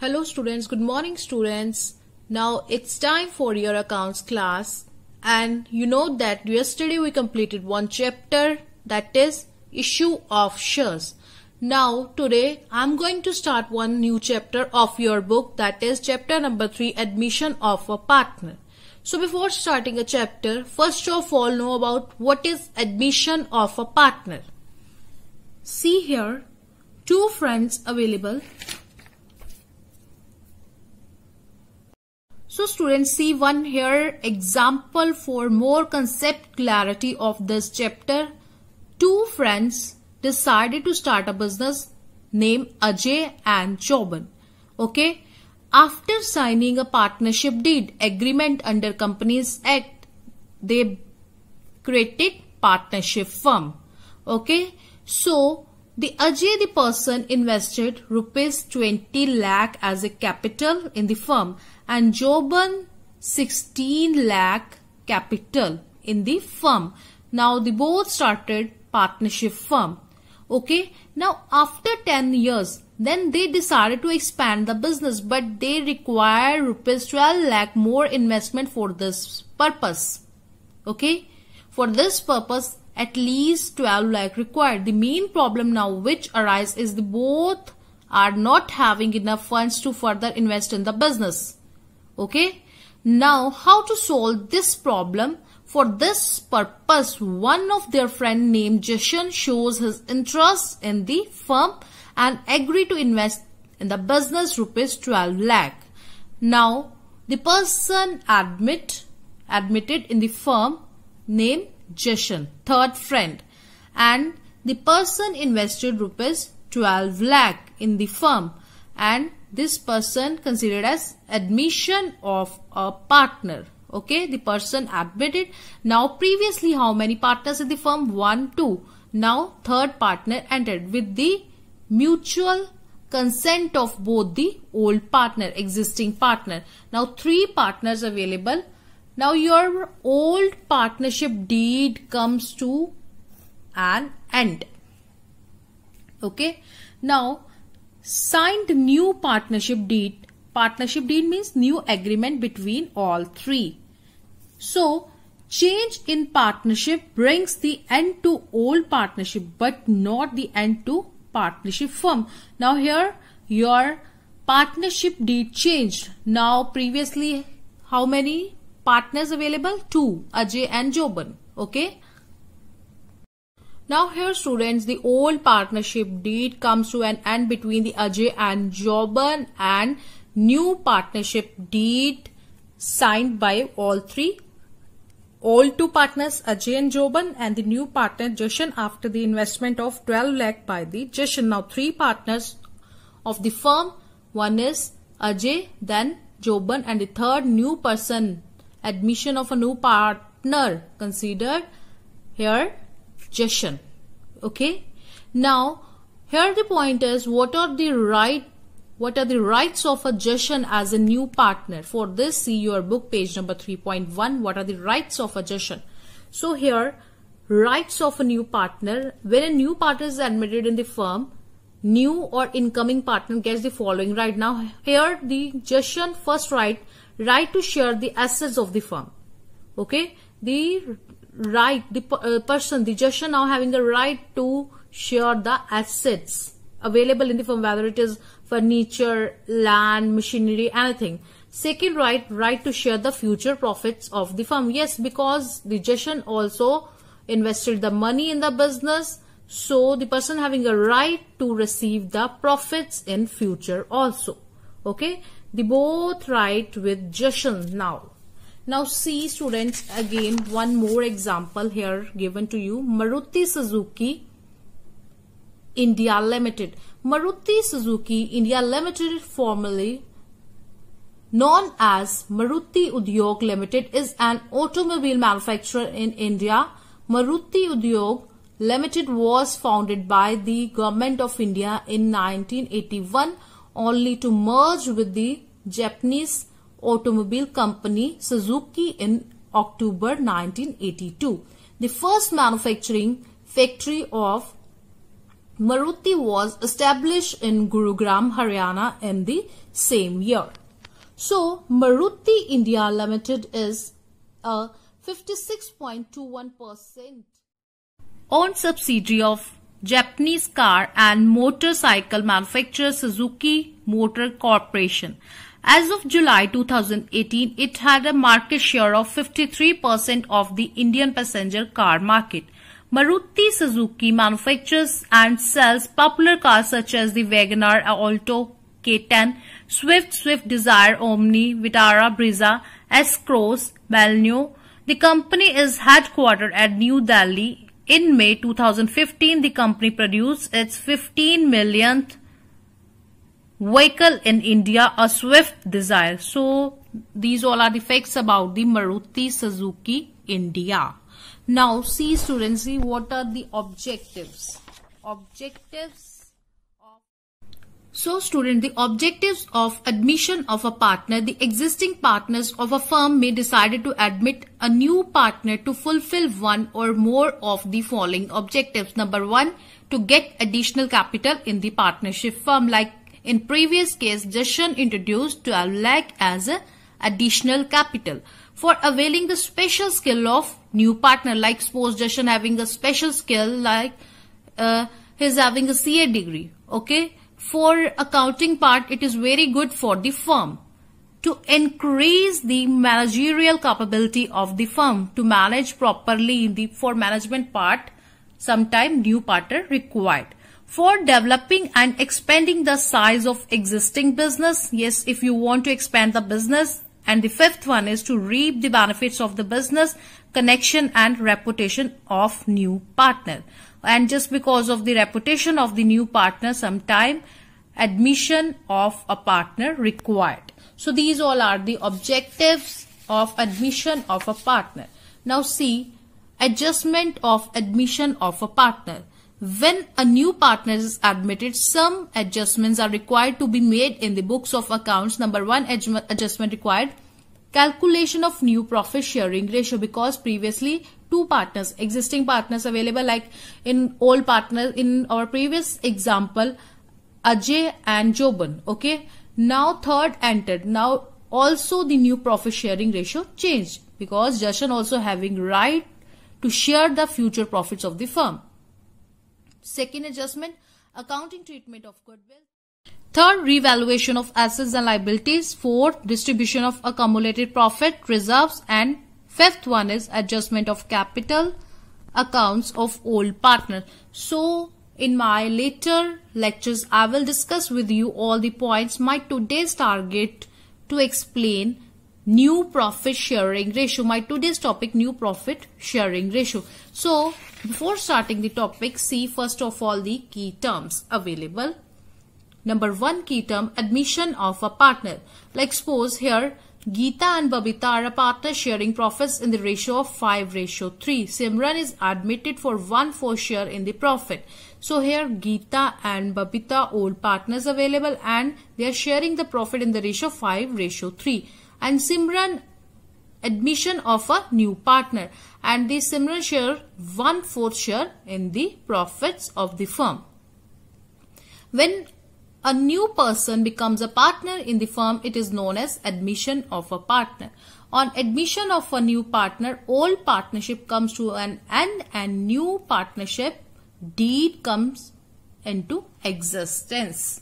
Hello students, good morning students. Now it's time for your accounts class and you know that yesterday we completed one chapter that is issue of shares. Now today I'm going to start one new chapter of your book that is chapter number 3 admission of a partner. So before starting a chapter first of all know about what is admission of a partner. See here two friends available So students see one here example for more concept clarity of this chapter. Two friends decided to start a business named Ajay and Choban. Okay. After signing a partnership deed agreement under Companies Act, they created partnership firm. Okay. So the Ajay the person invested rupees 20 lakh as a capital in the firm and Joban 16 lakh capital in the firm. Now they both started partnership firm. Okay. Now after 10 years then they decided to expand the business but they require rupees 12 lakh more investment for this purpose okay for this purpose at least 12 lakh required. The main problem now which arises is the both are not having enough funds to further invest in the business. Okay. Now how to solve this problem? For this purpose, one of their friend named Jashan shows his interest in the firm and agree to invest in the business rupees 12 lakh. Now the person admit admitted in the firm named Jashan, third friend, and the person invested rupees 12 lakh in the firm and this person considered as admission of a partner. Okay, the person admitted. Now previously how many partners in the firm? One, two. Now third partner entered with the mutual consent of both the old partner, existing partner. Now three partners available now your old partnership deed comes to an end. Okay. Now signed new partnership deed. Partnership deed means new agreement between all three. So change in partnership brings the end to old partnership but not the end to partnership firm. Now here your partnership deed changed. Now previously how many partners available? Two, Ajay and Joban. Okay. Now here students, the old partnership deed comes to an end between the Ajay and Joban and new partnership deed signed by all three all two partners Ajay and Joban and the new partner Jashan after the investment of 12 lakh by the Jashan. Now three partners of the firm. One is Ajay, then Joban and the third new person admission of a new partner considered here gestion okay now here the point is what are the right what are the rights of a gestion as a new partner for this see your book page number 3.1 what are the rights of a gestion so here rights of a new partner when a new partner is admitted in the firm new or incoming partner gets the following right now here the gestion first right right to share the assets of the firm okay the right the uh, person the gesture now having the right to share the assets available in the firm whether it is furniture land machinery anything second right right to share the future profits of the firm yes because the gestion also invested the money in the business so the person having a right to receive the profits in future also okay they both write with Jashan now. Now see students again one more example here given to you. Maruti Suzuki India Limited. Maruti Suzuki India Limited formerly known as Maruti Udyog Limited is an automobile manufacturer in India. Maruti Udyog Limited was founded by the Government of India in 1981 only to merge with the Japanese automobile company Suzuki in October 1982. The first manufacturing factory of Maruti was established in Gurugram, Haryana in the same year. So, Maruti India Limited is a 56.21% owned subsidiary of Japanese car and motorcycle manufacturer Suzuki Motor Corporation. As of July 2018, it had a market share of 53% of the Indian passenger car market. Maruti Suzuki manufactures and sells popular cars such as the Wagoner, Alto, K10, Swift, Swift Desire, Omni, Vitara, Brisa, S-Cross, Balneo. The company is headquartered at New Delhi, in May 2015, the company produced its 15 millionth vehicle in India, a Swift Desire. So, these all are the facts about the Maruti Suzuki India. Now, see students, see what are the objectives. Objectives so student, the objectives of admission of a partner, the existing partners of a firm may decide to admit a new partner to fulfill one or more of the following objectives. Number one, to get additional capital in the partnership firm. Like in previous case, Jashan introduced 12 lakh as a additional capital for availing the special skill of new partner. Like suppose Jashan having a special skill like uh, he's having a CA degree. Okay for accounting part it is very good for the firm to increase the managerial capability of the firm to manage properly In the for management part sometime new partner required for developing and expanding the size of existing business yes if you want to expand the business and the fifth one is to reap the benefits of the business connection and reputation of new partner and just because of the reputation of the new partner sometime admission of a partner required. So these all are the objectives of admission of a partner. Now see adjustment of admission of a partner. When a new partner is admitted, some adjustments are required to be made in the books of accounts. Number one adjustment required, calculation of new profit sharing ratio because previously two partners, existing partners available like in old partners, in our previous example, Ajay and Joban. Okay. Now third entered. Now also the new profit sharing ratio changed because Jashan also having right to share the future profits of the firm. Second adjustment, accounting treatment of goodwill. Third, revaluation of assets and liabilities. Fourth, distribution of accumulated profit, reserves and Fifth one is adjustment of capital accounts of old partner. So in my later lectures, I will discuss with you all the points. My today's target to explain new profit sharing ratio. My today's topic, new profit sharing ratio. So before starting the topic, see first of all the key terms available. Number one key term, admission of a partner. Like suppose here, Geeta and Babita are a partner sharing profits in the ratio of 5 ratio 3. Simran is admitted for 1 4 share in the profit. So here Geeta and Babita old partners available and they are sharing the profit in the ratio 5 ratio 3. And Simran admission of a new partner and the Simran share 1 4 share in the profits of the firm. When a new person becomes a partner in the firm, it is known as admission of a partner. On admission of a new partner, old partnership comes to an end and new partnership deed comes into existence.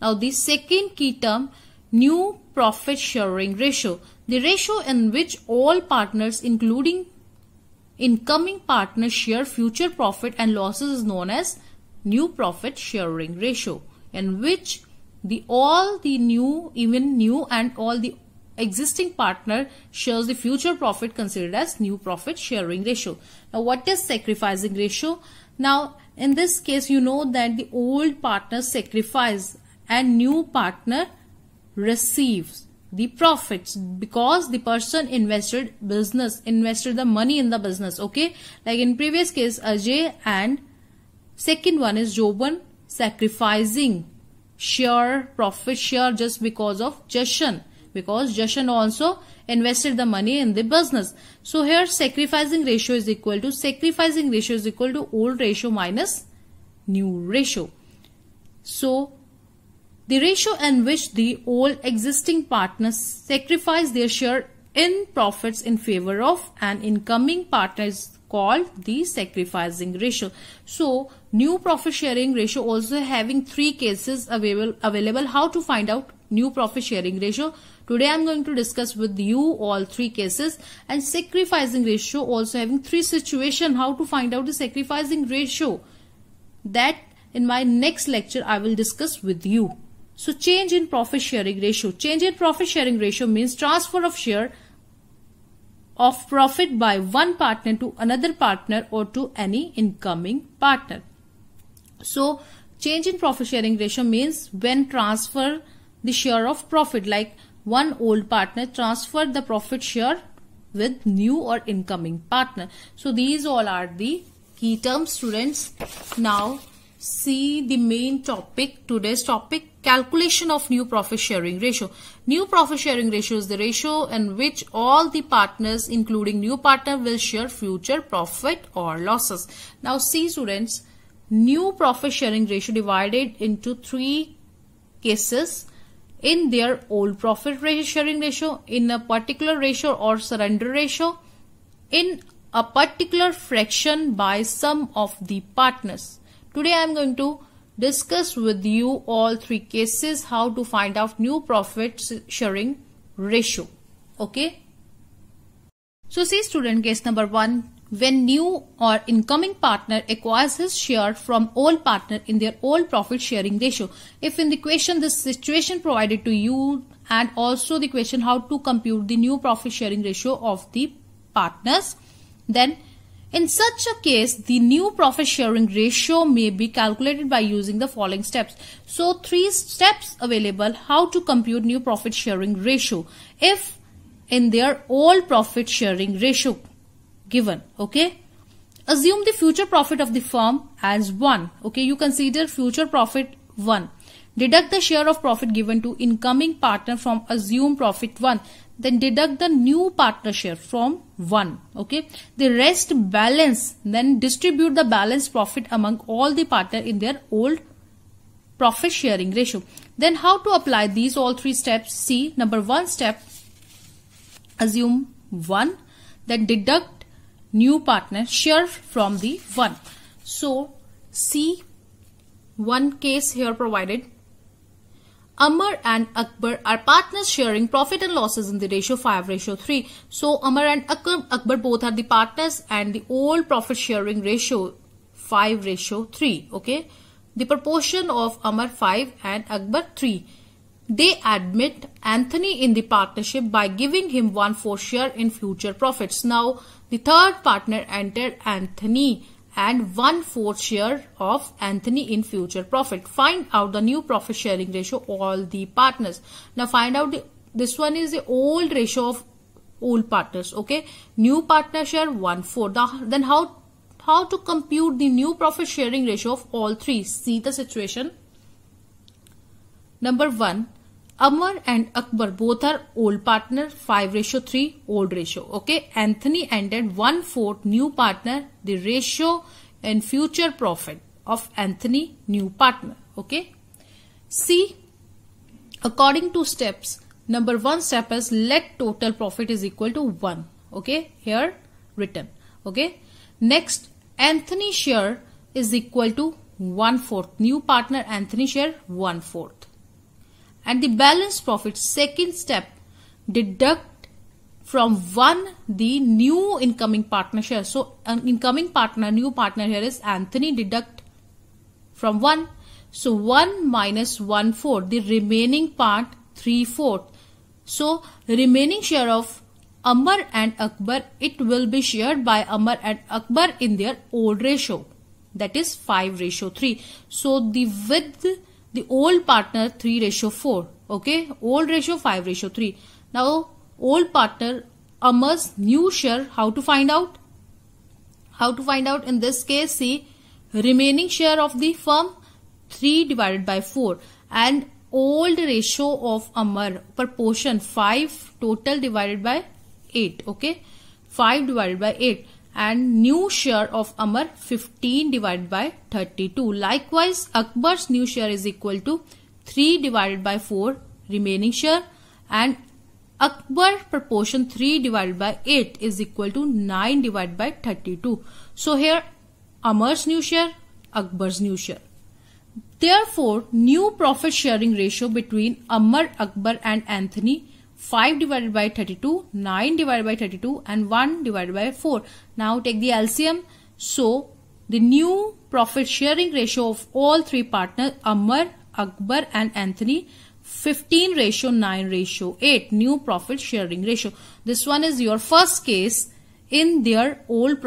Now the second key term, new profit sharing ratio. The ratio in which all partners including incoming partners share future profit and losses is known as new profit sharing ratio in which the all the new even new and all the existing partner shares the future profit considered as new profit sharing ratio. Now what is sacrificing ratio? Now in this case you know that the old partner sacrifice and new partner receives the profits because the person invested business invested the money in the business okay like in previous case Ajay and second one is Joban sacrificing share profit share just because of Jashan because Jashan also invested the money in the business. So here sacrificing ratio is equal to sacrificing ratio is equal to old ratio minus new ratio. So the ratio in which the old existing partners sacrifice their share in profits in favor of an incoming partner is called the sacrificing ratio. So New profit sharing ratio also having three cases available, available. How to find out new profit sharing ratio? Today I'm going to discuss with you all three cases and sacrificing ratio also having three situation. How to find out the sacrificing ratio? That in my next lecture I will discuss with you. So change in profit sharing ratio. Change in profit sharing ratio means transfer of share of profit by one partner to another partner or to any incoming partner. So change in profit sharing ratio means when transfer the share of profit like one old partner transfer the profit share with new or incoming partner. So these all are the key terms students. Now see the main topic today's topic calculation of new profit sharing ratio new profit sharing ratio is the ratio in which all the partners including new partner will share future profit or losses now see students new profit sharing ratio divided into three cases in their old profit sharing ratio, in a particular ratio or surrender ratio, in a particular fraction by some of the partners. Today I am going to discuss with you all three cases how to find out new profit sharing ratio. Okay. So see student case number 1 when new or incoming partner acquires his share from old partner in their old profit sharing ratio. If in the question this situation provided to you and also the question how to compute the new profit sharing ratio of the partners, then in such a case, the new profit sharing ratio may be calculated by using the following steps. So three steps available how to compute new profit sharing ratio if in their old profit sharing ratio given. Okay. Assume the future profit of the firm as 1. Okay. You consider future profit 1. Deduct the share of profit given to incoming partner from assumed profit 1. Then deduct the new partner share from 1. Okay. The rest balance. Then distribute the balance profit among all the partner in their old profit sharing ratio. Then how to apply these all three steps? See, number one step, assume 1, then deduct new partner share from the one. So see one case here provided. Amar and Akbar are partners sharing profit and losses in the ratio 5 ratio 3. So Amar and Akbar, both are the partners and the old profit sharing ratio 5 ratio 3. Okay. The proportion of Amar 5 and Akbar 3. They admit Anthony in the partnership by giving him one four share in future profits. Now, the third partner entered Anthony and one fourth share of Anthony in future profit. Find out the new profit sharing ratio all the partners. Now find out the, this one is the old ratio of old partners. Okay, new partner share one fourth. Then how how to compute the new profit sharing ratio of all three? See the situation. Number one, Amar and Akbar both are old partner 5 ratio 3 old ratio. Okay. Anthony ended 1 fourth new partner the ratio and future profit of Anthony new partner. Okay. C. According to steps number 1 step is let total profit is equal to 1. Okay. Here written. Okay. Next Anthony share is equal to 1 fourth new partner Anthony share 1 fourth and the balance profit second step deduct from one the new incoming partner share so an incoming partner new partner here is Anthony deduct from one so 1 minus 1 the remaining part 3 4 so remaining share of Amar and Akbar it will be shared by Amar and Akbar in their old ratio that is 5 ratio 3 so the with the old partner 3 ratio 4 okay old ratio 5 ratio 3 now old partner Amar's new share how to find out how to find out in this case see remaining share of the firm 3 divided by 4 and old ratio of Amar proportion 5 total divided by 8 okay 5 divided by 8 and new share of Amar 15 divided by 32. Likewise, Akbar's new share is equal to 3 divided by 4 remaining share and Akbar proportion 3 divided by 8 is equal to 9 divided by 32. So here Amar's new share, Akbar's new share. Therefore, new profit sharing ratio between Amar, Akbar and Anthony 5 divided by 32, 9 divided by 32 and 1 divided by 4. Now take the LCM. So the new profit sharing ratio of all three partners Amar, Akbar and Anthony 15 ratio 9 ratio 8 new profit sharing ratio. This one is your first case in their old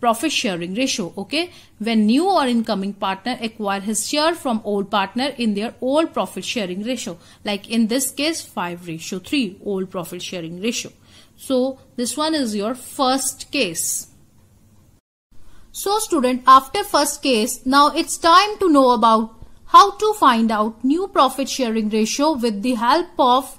profit sharing ratio okay when new or incoming partner acquire his share from old partner in their old profit sharing ratio like in this case 5 ratio 3 old profit sharing ratio so this one is your first case so student after first case now it's time to know about how to find out new profit sharing ratio with the help of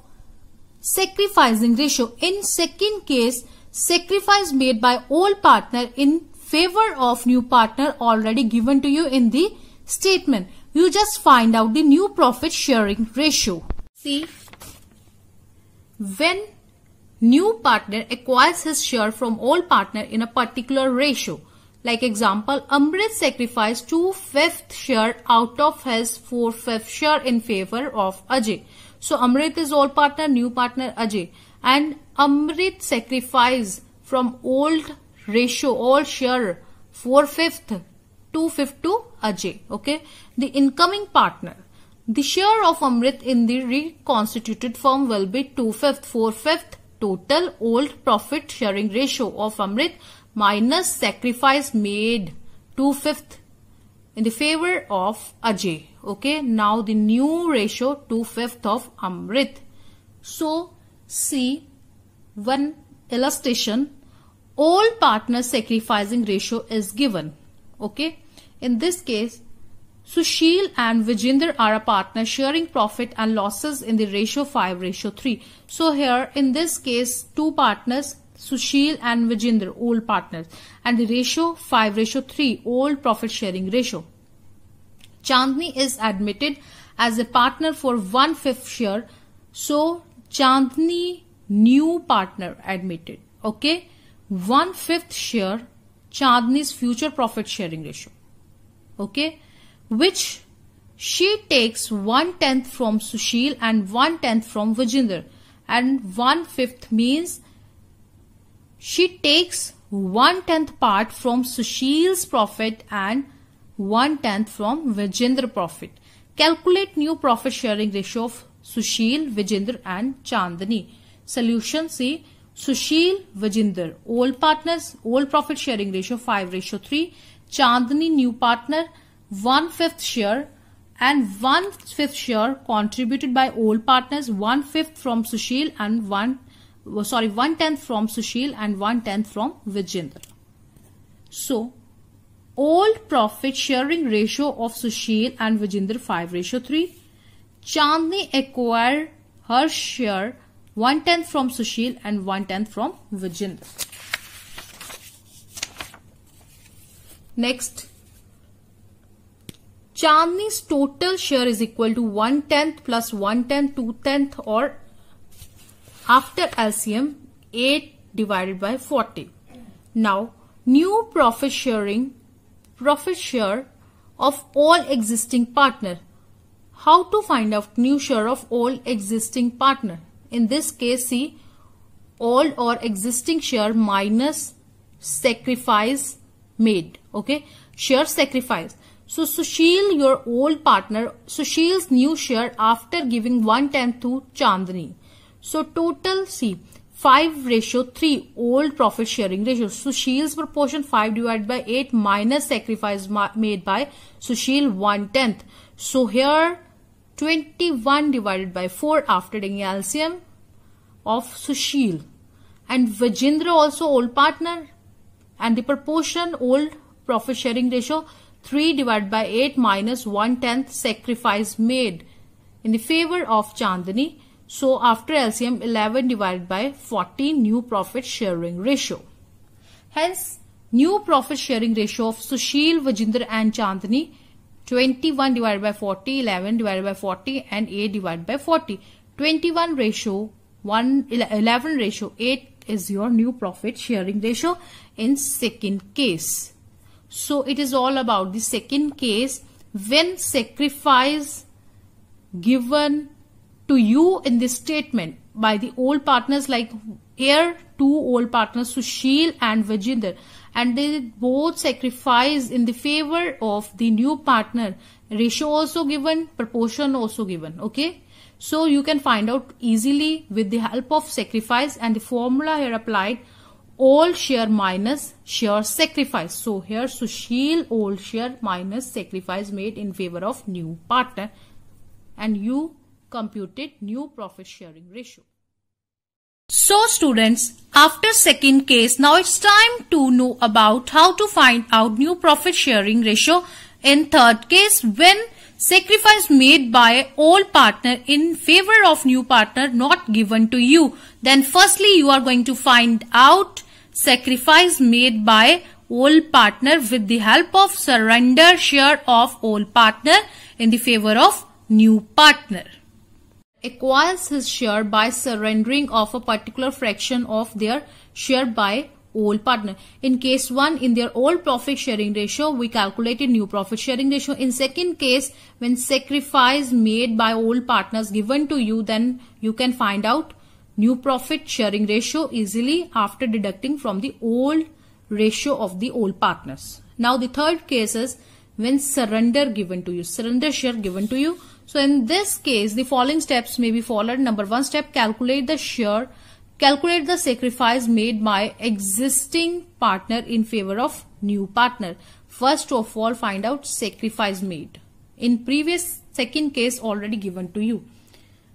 sacrificing ratio in second case sacrifice made by old partner in favor of new partner already given to you in the statement. You just find out the new profit sharing ratio. See, when new partner acquires his share from old partner in a particular ratio, like example, Amrit sacrificed two-fifth share out of his four-fifth share in favor of Ajay. So Amrit is old partner, new partner Ajay. And Amrit sacrifice from old ratio all share 4 fifth 2 fifth to Ajay. Okay. The incoming partner. The share of Amrit in the reconstituted firm will be 2 fifth 4 fifth total old profit sharing ratio of Amrit minus sacrifice made 2 fifth in the favor of Ajay. Okay. Now the new ratio 2 fifth of Amrit. So see one illustration all partner sacrificing ratio is given. Okay. In this case, Sushil and Vijinder are a partner sharing profit and losses in the ratio 5 ratio 3. So here in this case, two partners, Sushil and Vijinder, old partners and the ratio 5 ratio 3, old profit sharing ratio. Chandni is admitted as a partner for one fifth share. So Chandni new partner admitted. Okay one fifth share Chandni's future profit sharing ratio. Okay, which she takes one tenth from Sushil and one tenth from Vijinder, and one fifth means she takes one tenth part from Sushil's profit and one tenth from Vijendra profit. Calculate new profit sharing ratio of Sushil, Vijendra, and Chandni. Solution C Sushil Vajinder, old partners, old profit sharing ratio 5 ratio 3. Chandani, new partner, one fifth share and one fifth share contributed by old partners, one fifth from Sushil and one, sorry, one tenth from Sushil and one tenth from Vajinder. So, old profit sharing ratio of Sushil and Vajinder 5 ratio 3. Chandni acquired her share one tenth from Sushil and one tenth from Vijin. Next, Chandni's total share is equal to one tenth plus one tenth, two tenth, or after LCM, 8 divided by 40. Now, new profit sharing, profit share of all existing partner. How to find out new share of all existing partner? in this case see old or existing share minus sacrifice made okay share sacrifice so Sushil your old partner Sushil's new share after giving one tenth to Chandni so total see 5 ratio 3 old profit sharing ratio Sushil's proportion 5 divided by 8 minus sacrifice made by Sushil one tenth so here 21 divided by 4 after taking LCM of Sushil. And Vajendra also old partner. And the proportion old profit sharing ratio 3 divided by 8 minus 1 tenth sacrifice made in the favor of Chandani. So after LCM 11 divided by 14 new profit sharing ratio. Hence new profit sharing ratio of Sushil, Vajendra and Chandani 21 divided by 40, 11 divided by 40 and 8 divided by 40. 21 ratio 1, 11 ratio 8 is your new profit sharing ratio in second case. So it is all about the second case when sacrifice given to you in this statement by the old partners like here two old partners Sushil and Vajinder and they both sacrifice in the favor of the new partner ratio also given proportion also given okay so you can find out easily with the help of sacrifice and the formula here applied all share minus share sacrifice. So here Sushil all share minus sacrifice made in favor of new partner and you computed new profit sharing ratio. So students, after second case, now it's time to know about how to find out new profit sharing ratio in third case when sacrifice made by old partner in favor of new partner not given to you. Then firstly you are going to find out sacrifice made by old partner with the help of surrender share of old partner in the favor of new partner acquires his share by surrendering of a particular fraction of their share by old partner. In case 1, in their old profit sharing ratio, we calculated new profit sharing ratio. In second case, when sacrifice made by old partners given to you, then you can find out new profit sharing ratio easily after deducting from the old ratio of the old partners. Now the third case is when surrender given to you, surrender share given to you. So in this case, the following steps may be followed. Number one step, calculate the share, calculate the sacrifice made by existing partner in favor of new partner. First of all, find out sacrifice made. In previous second case already given to you.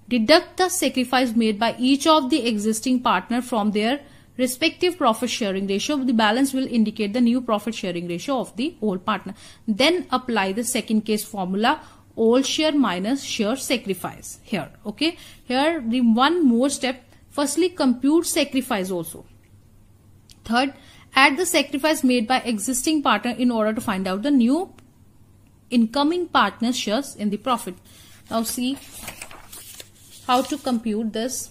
Deduct the sacrifice made by each of the existing partner from their respective profit sharing ratio the balance will indicate the new profit sharing ratio of the old partner then apply the second case formula all share minus share sacrifice here okay here the one more step firstly compute sacrifice also third add the sacrifice made by existing partner in order to find out the new incoming partner shares in the profit now see how to compute this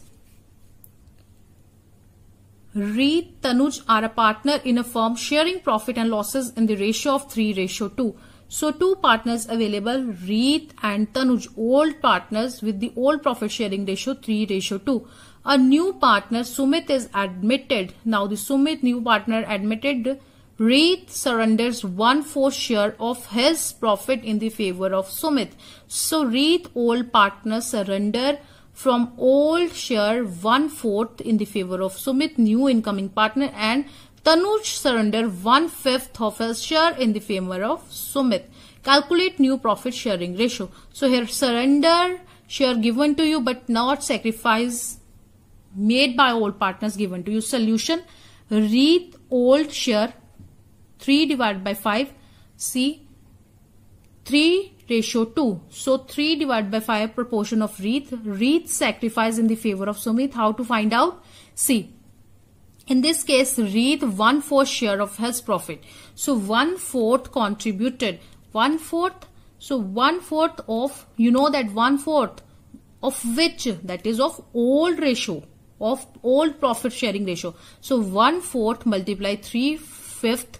Reed Tanuj are a partner in a firm sharing profit and losses in the ratio of 3 ratio 2 so two partners available, Reeth and Tanuj, old partners with the old profit sharing ratio 3 ratio 2. A new partner, Sumit is admitted. Now the Sumit new partner admitted, Reeth surrenders one-fourth share of his profit in the favor of Sumit. So Reeth old partner surrender from old share one-fourth in the favor of Sumit new incoming partner and Tanuj surrendered one-fifth of his share in the favor of Sumit. Calculate new profit sharing ratio. So here surrender, share given to you but not sacrifice made by old partners given to you. Solution, read old share 3 divided by 5, C 3 ratio 2. So 3 divided by 5 proportion of wreath. Wreath sacrifice in the favor of Sumit. How to find out? See in this case read one fourth share of his profit so one fourth contributed one fourth so one fourth of you know that one fourth of which that is of old ratio of old profit sharing ratio so one fourth multiply three fifth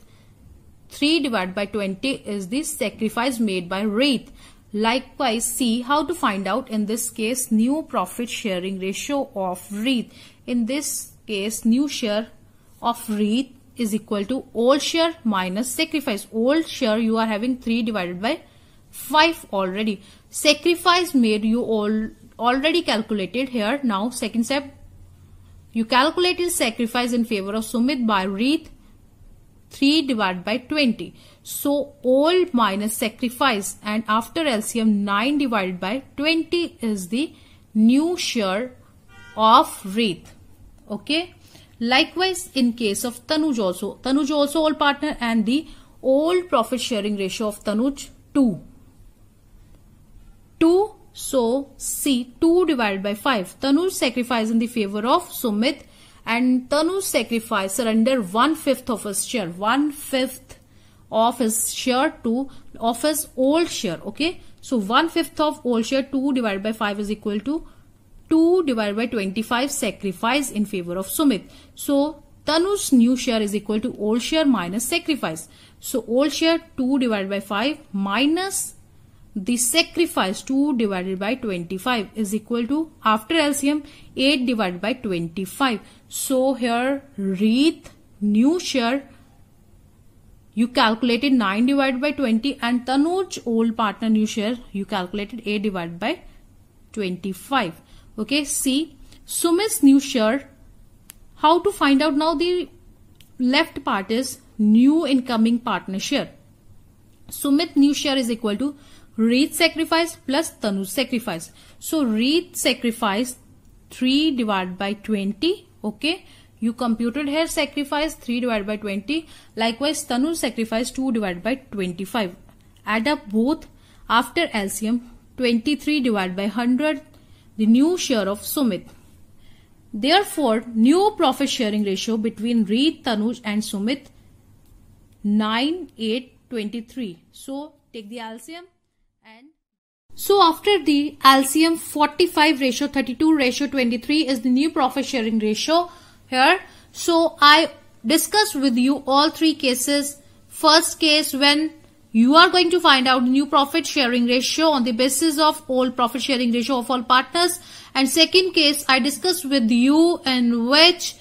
3 divided by 20 is the sacrifice made by Wraith. Likewise, see how to find out in this case new profit sharing ratio of Wraith. In this case new share of Reeth is equal to old share minus sacrifice. Old share you are having 3 divided by 5 already. Sacrifice made you all already calculated here. Now second step you calculated sacrifice in favor of Sumit by Reeth 3 divided by 20. So old minus sacrifice and after LCM 9 divided by 20 is the new share of Reeth. Okay. Likewise, in case of Tanuj also, Tanuj also all partner and the old profit sharing ratio of Tanuj 2. 2, so C 2 divided by 5. Tanuj sacrifice in the favor of Sumit and Tanuj sacrifice surrender one fifth of his share, one fifth of his share to of his old share. Okay, so one fifth of old share 2 divided by 5 is equal to 2 divided by 25 sacrifice in favor of Sumit. So Tanu's new share is equal to old share minus sacrifice. So old share 2 divided by 5 minus the sacrifice 2 divided by 25 is equal to after LCM 8 divided by 25. So here Reith new share you calculated 9 divided by 20 and Tanuj old partner new share you calculated 8 divided by 25. Okay, see Sumit's new share. How to find out now the left part is new incoming partner share. Sumit new share is equal to Reed sacrifice plus Tanu sacrifice. So Reed sacrifice 3 divided by 20. Okay. You computed here sacrifice 3 divided by 20. Likewise Tanu sacrifice 2 divided by 25. Add up both after LCM 23 divided by 100 the new share of Sumit. Therefore, new profit sharing ratio between Reed, Tanuj and Sumit 9, So, take the LCM and so after the LCM 45 ratio 32 ratio 23 is the new profit sharing ratio here. So I discussed with you all three cases. First case when you are going to find out new profit sharing ratio on the basis of old profit sharing ratio of all partners. And second case I discussed with you in which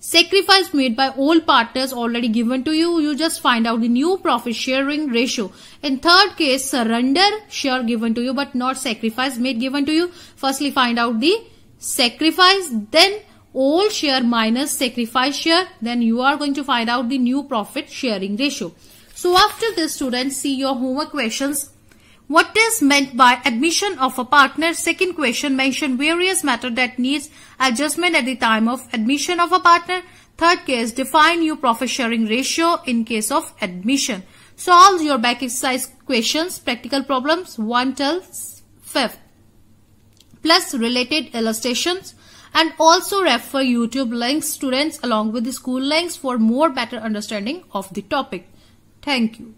sacrifice made by old partners already given to you. You just find out the new profit sharing ratio. In third case surrender share given to you but not sacrifice made given to you. Firstly find out the sacrifice then old share minus sacrifice share then you are going to find out the new profit sharing ratio. So after this students see your homework questions. What is meant by admission of a partner? Second question mention various matter that needs adjustment at the time of admission of a partner. Third case define new profit sharing ratio in case of admission. Solve your back exercise questions, practical problems 1 till 5th plus related illustrations and also refer YouTube links students along with the school links for more better understanding of the topic. Thank you.